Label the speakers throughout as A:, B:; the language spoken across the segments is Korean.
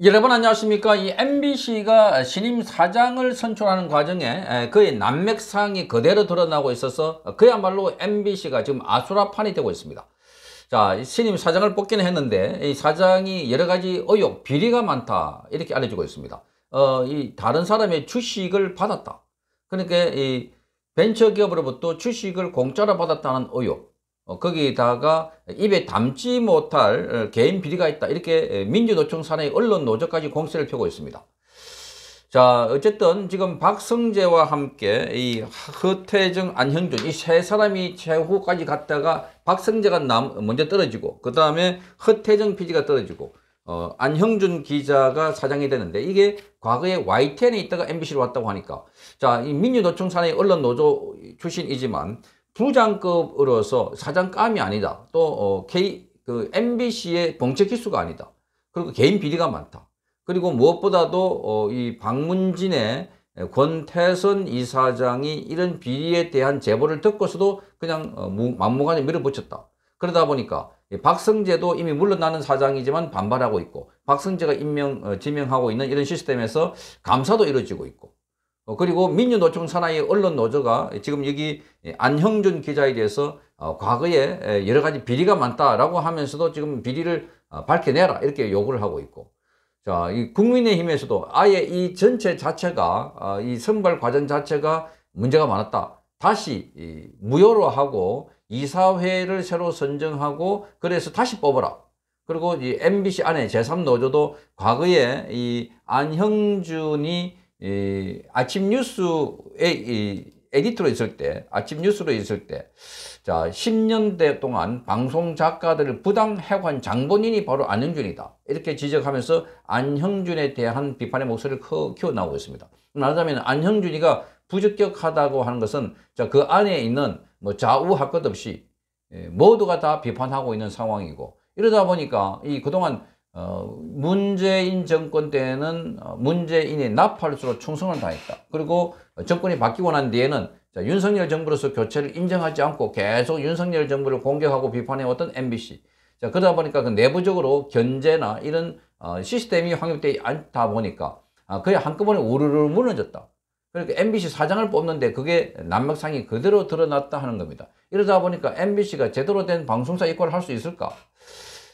A: 여러분 안녕하십니까 이 MBC가 신임 사장을 선출하는 과정에 그의 난맥상이 그대로 드러나고 있어서 그야말로 MBC가 지금 아수라판이 되고 있습니다 자 신임 사장을 뽑기는 했는데 이 사장이 여러가지 의혹 비리가 많다 이렇게 알려지고 있습니다 어, 이 다른 사람의 주식을 받았다 그러니까 이 벤처기업으로부터 주식을 공짜로 받았다는 의혹 어, 거기다가 입에 담지 못할 어, 개인 비리가 있다. 이렇게 민주노총 산의 언론 노조까지 공세를 펴고 있습니다. 자, 어쨌든 지금 박성재와 함께 이 허태정, 안형준 이 세 사람이 최후까지 갔다가 박성재가 남, 먼저 떨어지고 그 다음에 허태정 PD가 떨어지고 어, 안형준 기자가 사장이 되는데 이게 과거에 YTN에 있다가 MBC로 왔다고 하니까 자, 이 민주노총 산의 언론 노조 출신이지만 부장급으로서 사장감이 아니다. 또 어, K 그 MBC의 봉채 기수가 아니다. 그리고 개인 비리가 많다. 그리고 무엇보다도 어, 이 방문진의 권태선 이사장이 이런 비리에 대한 제보를 듣고서도 그냥 어, 막무가내 밀어붙였다. 그러다 보니까 박성재도 이미 물러나는 사장이지만 반발하고 있고 박성재가 임명 어, 지명하고 있는 이런 시스템에서 감사도 이루어지고 있고 어, 그리고 민주노총 산하의 언론노조가 지금 여기 안형준 기자에 대해서 어, 과거에 여러 가지 비리가 많다라고 하면서도 지금 비리를 어, 밝혀내라 이렇게 요구를 하고 있고 자, 이 국민의힘에서도 아예 이 전체 자체가 이 선발 과정 자체가 문제가 많았다. 다시 이, 무효로 하고 이사회를 새로 선정하고 그래서 다시 뽑아라. 그리고 이 MBC 안에 제3노조도 과거에 이 안형준이 이 아침 뉴스에 이 에디터로 있을 때, 아침 뉴스로 있을 때, 자, 10년대 동안 방송 작가들을 부당 해관 장본인이 바로 안형준이다. 이렇게 지적하면서 안형준에 대한 비판의 목소리를 커, 키워나오고 있습니다. 말하자면 안형준이가 부적격하다고 하는 것은 자, 그 안에 있는 뭐 좌우 할 것 없이 예, 모두가 다 비판하고 있는 상황이고 이러다 보니까 이 그동안 어, 문재인 정권 때는 어, 문재인이 나팔수로 충성을 다했다. 그리고 정권이 바뀌고 난 뒤에는 자, 윤석열 정부로서 교체를 인정하지 않고 계속 윤석열 정부를 공격하고 비판해왔던 MBC. 자, 그러다 보니까 그 내부적으로 견제나 이런 어, 시스템이 확립되지 않다 보니까 아, 그게 한꺼번에 우르르 무너졌다. 그러니까 MBC 사장을 뽑는데 그게 난맥상이 그대로 드러났다 하는 겁니다. 이러다 보니까 MBC가 제대로 된 방송사 입고를 할 수 있을까?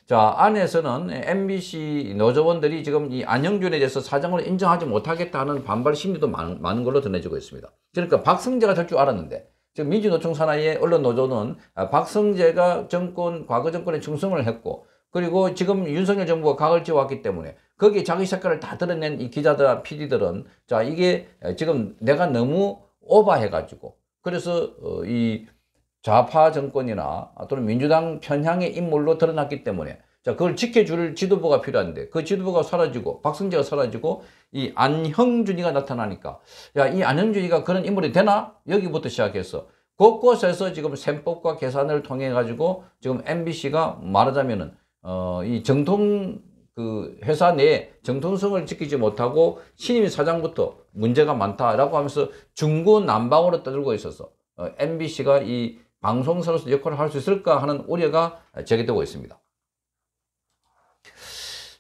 A: 자 안에서는 MBC 노조원들이 지금 이 안영준에 대해서 사정을 인정하지 못하겠다는 반발 심리도 많, 은 많은 걸로 드러내지고 있습니다. 그러니까 박성재가될 줄 알았는데 지금 민주노총 산하의 언론 노조는 아, 박성재가 정권 과거 정권에 충성을 했고 그리고 지금 윤석열 정부가 가을 지어왔기 때문에 거기에 자기 색깔을 다 드러낸 이 기자들, PD들은 자 이게 지금 내가 너무 오바해가지고 그래서 어, 이 좌파 정권이나 또는 민주당 편향의 인물로 드러났기 때문에 자 그걸 지켜줄 지도부가 필요한데 그 지도부가 사라지고 박승재가 사라지고 이 안형준이가 나타나니까 야 이 안형준이가 그런 인물이 되나 여기부터 시작해서 곳곳에서 지금 셈법과 계산을 통해 가지고 지금 MBC가 말하자면은 어 이 정통 그 회사 내에 정통성을 지키지 못하고 신임 사장부터 문제가 많다라고 하면서 중구 난방으로 떠들고 있어서 어, MBC가 이 방송사로서 역할을 할 수 있을까 하는 우려가 제기되고 있습니다.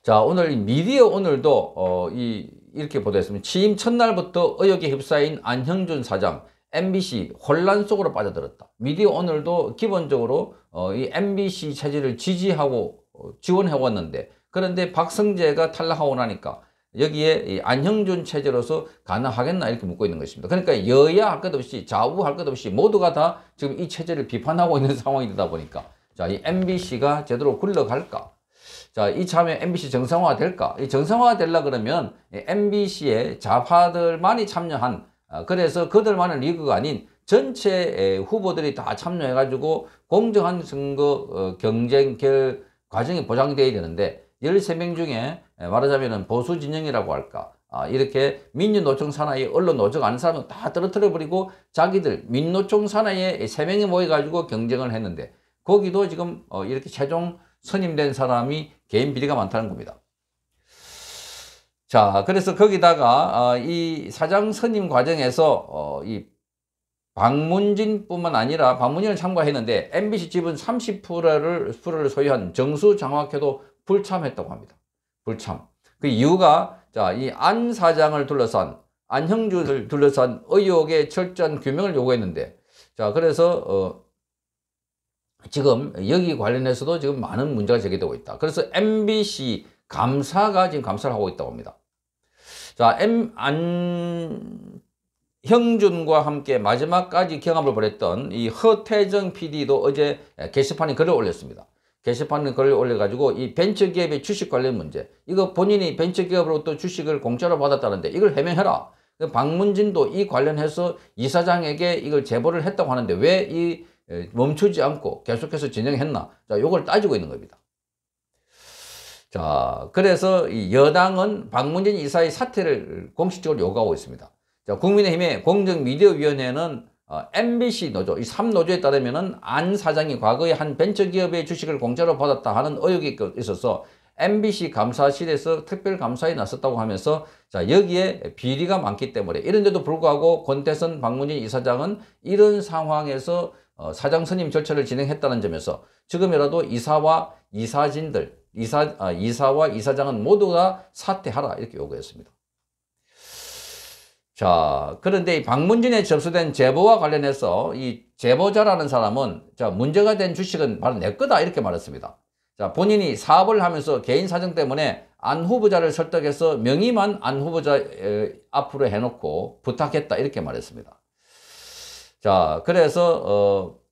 A: 자, 오늘 미디어 오늘도 어, 이, 이렇게 보도했습니다. 취임 첫날부터 의혹에 휩싸인 안형준 사장, MBC 혼란 속으로 빠져들었다. 미디어 오늘도 기본적으로 어, 이 MBC 체제를 지지하고 어, 지원해 왔는데 그런데 박성재가 탈락하고 나니까 여기에 안형준 체제로서 가능하겠나 이렇게 묻고 있는 것입니다. 그러니까 여야 할 것 없이 좌우 할 것 없이 모두가 다 지금 이 체제를 비판하고 있는 상황이 되다 보니까 자, 이 MBC가 제대로 굴러갈까? 자, 이참에 MBC 정상화 될까? 이 정상화 될라 그러면 MBC의 좌파들만이 참여한 어, 그래서 그들만의 리그가 아닌 전체 후보들이 다 참여해가지고 공정한 선거 어, 경쟁 결 과정이 보장돼야 되는데 13명 중에 말하자면 보수 진영이라고 할까 아, 이렇게 민주노총 산하의 언론 노총 아는 사람은 다 떨어뜨려 버리고 자기들 민노총 산하에 세명이 모여가지고 경쟁을 했는데 거기도 지금 어, 이렇게 최종 선임된 사람이 개인 비리가 많다는 겁니다. 자, 그래서 거기다가 어, 이 사장 선임 과정에서 어, 이 박문진뿐만 아니라 박문진을 참가했는데 MBC 집은 30%를 소유한 정수 장학회도 불참했다고 합니다. 불참. 그 이유가 자, 이 안 사장을 둘러싼 안형주를 둘러싼 의혹의 철저한 규명을 요구했는데 자, 그래서 어 지금 여기 관련해서도 지금 많은 문제가 제기되고 있다. 그래서 MBC 감사가 지금 감사를 하고 있다고 합니다. 자, M, 안, 형준과 함께 마지막까지 경합을 벌였던 이 허태정 PD도 어제 게시판에 글을 올렸습니다. 게시판에 글 올려가지고 이 벤처기업의 주식 관련 문제 이거 본인이 벤처기업으로부터 주식을 공짜로 받았다는데 이걸 해명해라 박문진도 이 관련해서 이사장에게 이걸 제보를 했다고 하는데 왜 이 멈추지 않고 계속해서 진행했나 자 요걸 따지고 있는 겁니다 자 그래서 이 여당은 박문진 이사의 사퇴를 공식적으로 요구하고 있습니다 자 국민의힘의 공정미디어위원회는 어, MBC 노조, 이 3노조에 따르면 은안 사장이 과거에 한 벤처기업의 주식을 공짜로 받았다 하는 의혹이 있어서 MBC 감사실에서 특별감사에 나섰다고 하면서 자 여기에 비리가 많기 때문에 이런데도 불구하고 권태선 박문진 이사장은 이런 상황에서 어, 사장 선임 절차를 진행했다는 점에서 지금이라도 이사와 이사진들 이사, 아, 이사와 이사장은 모두 가 사퇴하라 이렇게 요구했습니다. 자, 그런데 이방문진에 접수된 제보와 관련해서 이 제보자라는 사람은 자, 문제가 된 주식은 바로 내 거다 이렇게 말했습니다. 자, 본인이 사업을 하면서 개인 사정 때문에 안 후보자를 설득해서 명의만 안 후보자 앞으로 해놓고 부탁했다 이렇게 말했습니다. 자, 그래서 어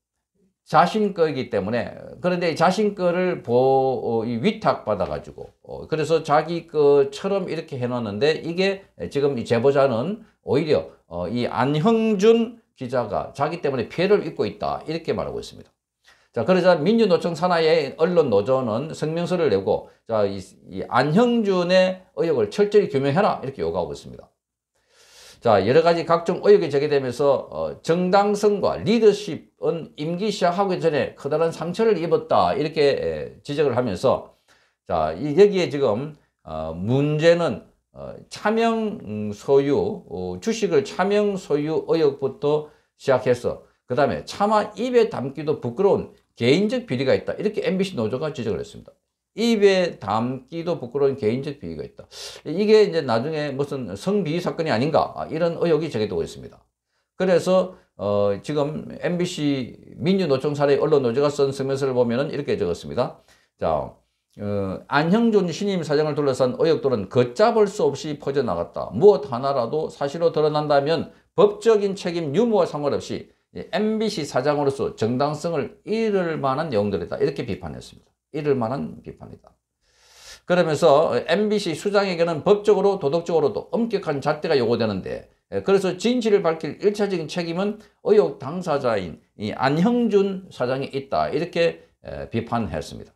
A: 자신 거이기 때문에 그런데 자신 거를 보, 어, 위탁 받아가지고 어, 그래서 자기 거처럼 이렇게 해놨는데 이게 지금 이 제보자는 오히려 어, 이 안형준 기자가 자기 때문에 피해를 입고 있다 이렇게 말하고 있습니다. 자 그러자 민주노총 산하의 언론노조는 성명서를 내고 자이 안형준의 의혹을 철저히 규명해라 이렇게 요구하고 있습니다. 자 여러 가지 각종 의혹이 제기되면서 어, 정당성과 리더십은 임기 시작하기 전에 커다란 상처를 입었다 이렇게 에, 지적을 하면서 자 이, 여기에 지금 어, 문제는 어, 차명 소유 어, 주식을 차명 소유 의혹부터 시작해서 그 다음에 차마 입에 담기도 부끄러운 개인적 비리가 있다 이렇게 MBC 노조가 지적을 했습니다. 입에 담기도 부끄러운 개인적 비위가 있다. 이게 이제 나중에 무슨 성비위 사건이 아닌가 아, 이런 의혹이 제기되고 있습니다. 그래서 어 지금 MBC 민주노총 사례 언론노조가 쓴 성명서를 보면은 이렇게 적었습니다. 자, 어, 안형준 신임 사장을 둘러싼 의혹들은 걷잡을 수 없이 퍼져나갔다. 무엇 하나라도 사실로 드러난다면 법적인 책임 유무와 상관없이 MBC 사장으로서 정당성을 잃을 만한 내용들이다. 이렇게 비판했습니다. 이를 만한 비판이다. 그러면서 MBC 수장에게는 법적으로 도덕적으로도 엄격한 잣대가 요구되는데 예, 그래서 진실을 밝힐 일차적인 책임은 의혹 당사자인 이 안형준 사장이 있다 이렇게 예, 비판했습니다.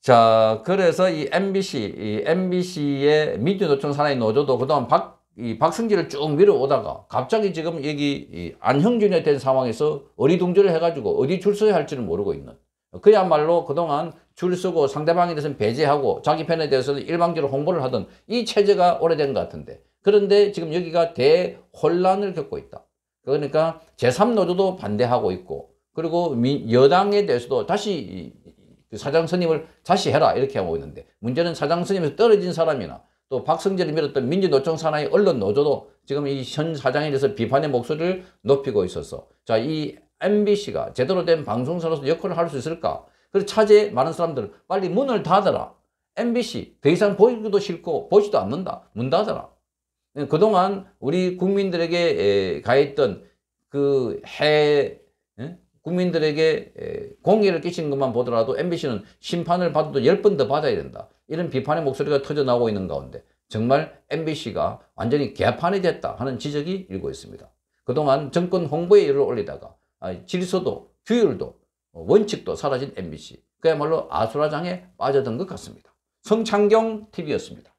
A: 자 그래서 이 MBC 이 MBC의 민주노총 산하의 노조도 그동안 박, 이 박승기를 쭉 밀어오다가 갑자기 지금 여기 안형준에 된 상황에서 어리둥절을 해가지고 어디 줄 서야 할지를 모르고 있는 그야말로 그동안 줄 서고 상대방에 대해서는 배제하고 자기 편에 대해서는 일방적으로 홍보를 하던 이 체제가 오래된 것 같은데 그런데 지금 여기가 대혼란을 겪고 있다. 그러니까 제3노조도 반대하고 있고 그리고 여당에 대해서도 다시 그 사장 선임을 다시 해라 이렇게 하고 있는데 문제는 사장 선임에서 떨어진 사람이나 또 박성재를 밀었던 민주노총 산하의 언론 노조도 지금 이 현 사장에 대해서 비판의 목소리를 높이고 있어서 자이 MBC가 제대로 된 방송사로서 역할을 할 수 있을까? 그래서 차제 많은 사람들은 빨리 문을 닫아라. MBC 더 이상 보기도 싫고 보지도 않는다. 문 닫아라. 예, 그동안 우리 국민들에게 가했던 그 해, 예? 국민들에게 공의를 끼친 것만 보더라도 MBC는 심판을 받아도 열 번 더 받아야 된다. 이런 비판의 목소리가 터져 나오고 있는 가운데 정말 MBC가 완전히 개판이 됐다 하는 지적이 일고 있습니다. 그동안 정권 홍보에 열을 올리다가 질서도 규율도 어, 원칙도 사라진 MBC 그야말로 아수라장에 빠져든 것 같습니다. 성창경 TV였습니다.